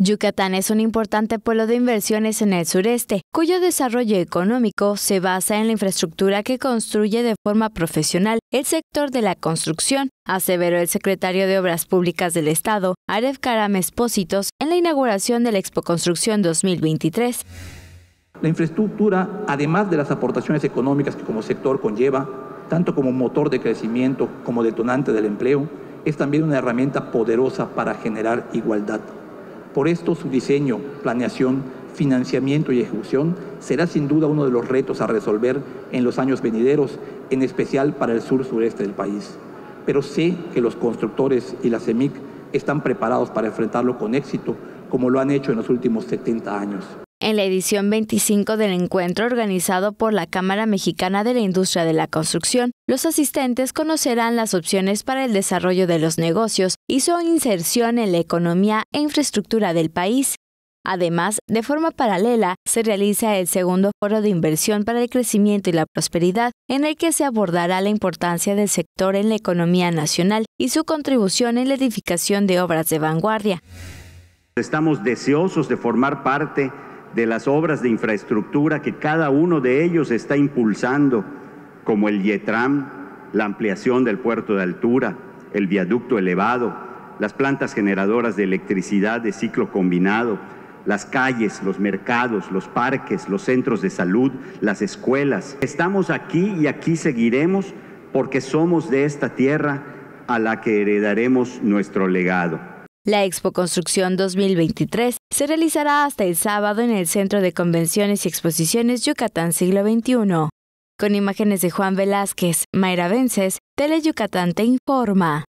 Yucatán es un importante pueblo de inversiones en el sureste, cuyo desarrollo económico se basa en la infraestructura que construye de forma profesional el sector de la construcción, aseveró el secretario de Obras Públicas del Estado, Aref Karam Espósitos, en la inauguración de la Expo Construcción 2023. La infraestructura, además de las aportaciones económicas que como sector conlleva, tanto como motor de crecimiento como detonante del empleo, es también una herramienta poderosa para generar igualdad por esto su diseño, planeación, financiamiento y ejecución será sin duda uno de los retos a resolver en los años venideros, en especial para el sur-sureste del país. Pero sé que los constructores y la CEMIC están preparados para enfrentarlo con éxito, como lo han hecho en los últimos 70 años en la edición 25 del encuentro organizado por la Cámara Mexicana de la Industria de la Construcción, los asistentes conocerán las opciones para el desarrollo de los negocios y su inserción en la economía e infraestructura del país. Además, de forma paralela, se realiza el segundo foro de inversión para el crecimiento y la prosperidad, en el que se abordará la importancia del sector en la economía nacional y su contribución en la edificación de obras de vanguardia. Estamos deseosos de formar parte de las obras de infraestructura que cada uno de ellos está impulsando, como el YETRAM, la ampliación del puerto de altura, el viaducto elevado, las plantas generadoras de electricidad de ciclo combinado, las calles, los mercados, los parques, los centros de salud, las escuelas. Estamos aquí y aquí seguiremos porque somos de esta tierra a la que heredaremos nuestro legado. La Expo Construcción 2023 se realizará hasta el sábado en el Centro de Convenciones y Exposiciones Yucatán Siglo XXI. Con imágenes de Juan Velázquez, Mayra Vences, Tele Yucatán te informa.